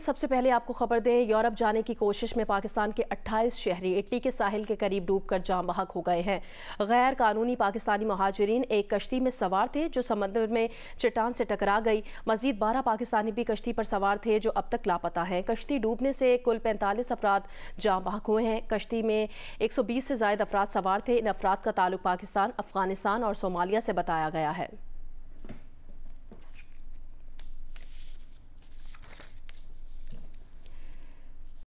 सबसे पहले आपको खबर दें यूरोप जाने की कोशिश में पाकिस्तान के 28 शहरी इटली के साहिल के करीब डूबकर जाम बहक हो गए हैं गैर कानूनी पाकिस्तानी महाजरीन एक कश्ती में सवार थे जो समंदर में चट्टान से टकरा गई मजीद 12 पाकिस्तानी भी कश्ती पर सवार थे जो अब तक लापता हैं कश्ती डूबने से कुल पैंतालीस अफराद जाम बहक हुए हैं कश्ती में एक से ज्यादा अफराद सवार थे इन अफराद का ताल्लुक पाकिस्तान अफगानिस्तान और सोमालिया से बताया गया है